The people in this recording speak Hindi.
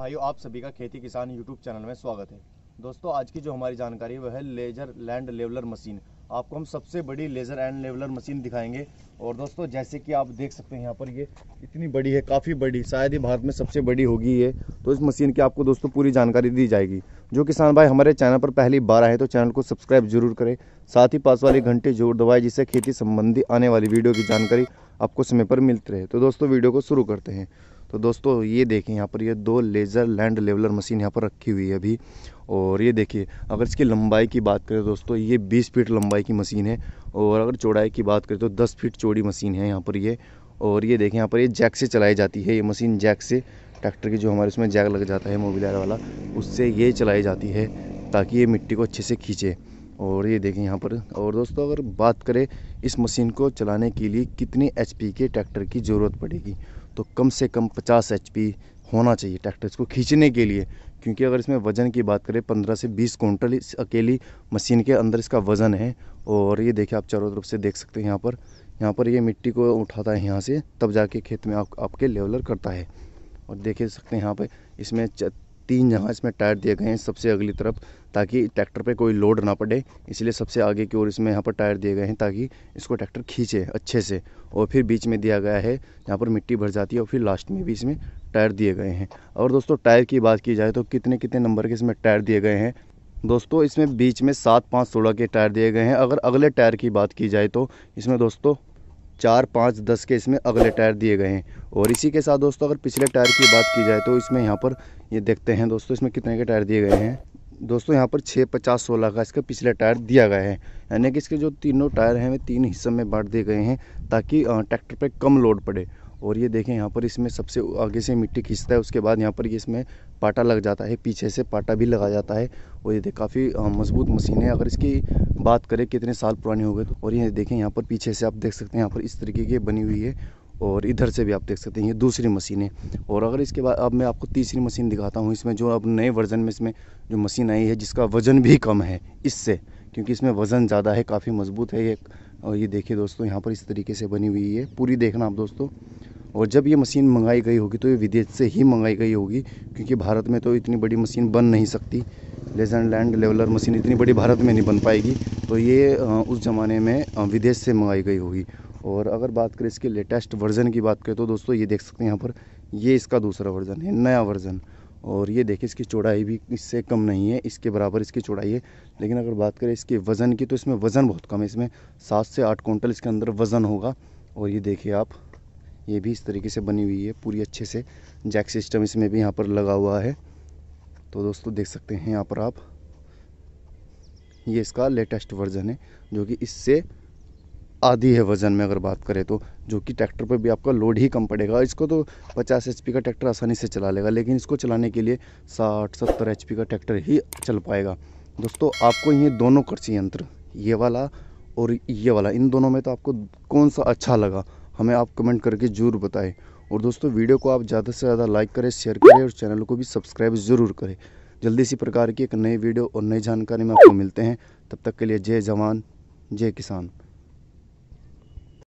भाइयों आप सभी का खेती किसान यूट्यूब चैनल में स्वागत है दोस्तों आज की जो हमारी जानकारी वह है लेजर लैंड लेवलर मशीन आपको हम सबसे बड़ी लेजर एंड लेवलर मशीन दिखाएंगे और दोस्तों जैसे कि आप देख सकते हैं यहाँ पर ये इतनी बड़ी है काफ़ी बड़ी शायद ही भारत में सबसे बड़ी होगी ये तो इस मशीन की आपको दोस्तों पूरी जानकारी दी जाएगी जो किसान भाई हमारे चैनल पर पहली बार आए तो चैनल को सब्सक्राइब जरूर करें साथ ही पास वाले घंटे जोर दबाए जिससे खेती संबंधी आने वाली वीडियो की जानकारी आपको समय पर मिलती रहे तो दोस्तों वीडियो को शुरू करते हैं तो दोस्तों ये देखें यहाँ पर ये दो लेज़र लैंड लेवलर मशीन यहाँ पर रखी हुई है अभी और ये देखिए अगर इसकी लंबाई की बात करें दोस्तों ये 20 फीट लंबाई की मशीन है और अगर चौड़ाई की बात करें तो 10 फीट चौड़ी मशीन है यहाँ पर ये और ये देखें यहाँ पर ये जैक से चलाई जाती है ये मशीन जैक से ट्रैक्टर की जो हमारे उसमें जैक लग जाता है मोबिलर वाला उससे ये चलाई जाती है ताकि ये मिट्टी को अच्छे से खींचे और ये देखें यहाँ पर और दोस्तों अगर बात करें इस मशीन को चलाने के लिए कितने एच के ट्रैक्टर की ज़रूरत पड़ेगी तो कम से कम पचास एच होना चाहिए ट्रैक्टर इसको खींचने के लिए क्योंकि अगर इसमें वज़न की बात करें पंद्रह से बीस कुंटल इस अकेली मशीन के अंदर इसका वज़न है और ये देखिए आप चारों तरफ से देख सकते हैं यहाँ पर यहाँ पर ये मिट्टी को उठाता है यहाँ से तब जाके खेत में आप, आपके लेवलर करता है और देख सकते हैं यहाँ पर इसमें तीन जगह इसमें टायर दिए गए हैं सबसे अगली तरफ ताकि ट्रैक्टर पे कोई लोड ना पड़े इसलिए सबसे आगे की ओर इसमें यहाँ पर टायर दिए गए हैं ताकि इसको ट्रैक्टर खींचे अच्छे से और फिर बीच में दिया गया है यहाँ पर मिट्टी भर जाती है और फिर लास्ट में भी इसमें टायर दिए गए हैं और दोस्तों टायर की बात की जाए तो कितने कितने नंबर के इसमें टायर दिए गए हैं दोस्तों इसमें बीच में सात पाँच सोलह के टायर दिए गए हैं अगर अगले टायर की बात की जाए तो इसमें दोस्तों चार पाँच दस के इसमें अगले टायर दिए गए हैं और इसी के साथ दोस्तों अगर पिछले टायर की बात की जाए तो इसमें यहाँ पर ये देखते हैं दोस्तों इसमें कितने के टायर दिए गए हैं दोस्तों यहाँ पर छः पचास सोलह का इसका पिछला टायर दिया गया है यानी कि इसके जो तीनों टायर हैं वे तीन हिस्सों में बांट दिए गए हैं ताकि ट्रैक्टर पर कम लोड पड़े और ये देखें यहाँ पर इसमें सबसे आगे से मिट्टी खींचता है उसके बाद यहाँ पर ये इसमें पाटा लग जाता है पीछे से पाटा भी लगा जाता है और ये देखें काफ़ी मजबूत मशीन है अगर इसकी बात करें कितने साल पुरानी हो गए तो और ये देखें यहाँ पर पीछे से आप देख सकते हैं यहाँ पर इस तरीके की बनी हुई है और इधर से भी आप देख सकते हैं ये दूसरी मशीन है और अगर इसके बाद अब मैं आपको तीसरी मशीन दिखाता हूँ इसमें जो अब नए वर्ज़न में इसमें जो मशीन आई है जिसका वज़न भी कम है इससे क्योंकि इसमें वज़न ज़्यादा है काफ़ी मज़बूत है ये और ये देखिए दोस्तों यहाँ पर इस तरीके से बनी हुई है पूरी देखना आप दोस्तों और जब ये मशीन मंगाई गई होगी तो ये विदेश से ही मंगाई गई होगी क्योंकि भारत में तो इतनी बड़ी मशीन बन नहीं सकती लेजर लैंड लेवलर मशीन इतनी बड़ी भारत में नहीं बन पाएगी तो ये उस ज़माने में विदेश से मंगाई गई होगी और अगर बात करें इसके लेटेस्ट वर्ज़न की बात करें तो दोस्तों ये देख सकते हैं यहाँ पर ये इसका दूसरा वर्ज़न है नया वर्ज़न और ये देखिए इसकी चौड़ाई भी इससे कम नहीं है इसके बराबर इसकी चौड़ाई है लेकिन अगर बात करें इसके वज़न की तो इसमें वज़न बहुत कम है इसमें सात से आठ कुंटल इसके अंदर वज़न होगा और ये देखिए आप ये भी इस तरीके से बनी हुई है पूरी अच्छे से जैक सिस्टम इसमें भी यहाँ पर लगा हुआ है तो दोस्तों देख सकते हैं यहाँ पर आप ये इसका लेटेस्ट वर्जन है जो कि इससे आधी है वज़न में अगर बात करें तो जो कि ट्रैक्टर पर भी आपका लोड ही कम पड़ेगा इसको तो 50 एच का ट्रैक्टर आसानी से चला लेगा लेकिन इसको चलाने के लिए 60-70 एच का ट्रैक्टर ही चल पाएगा दोस्तों आपको ये दोनों कृषि यंत्र ये वाला और ये वाला इन दोनों में तो आपको कौन सा अच्छा लगा हमें आप कमेंट करके ज़रूर बताएं और दोस्तों वीडियो को आप ज़्यादा से ज़्यादा लाइक करें शेयर करें और चैनल को भी सब्सक्राइब ज़रूर करें जल्दी इसी प्रकार की एक नई वीडियो और नई जानकारी में आपको मिलते हैं तब तक के लिए जय जवान जय किसान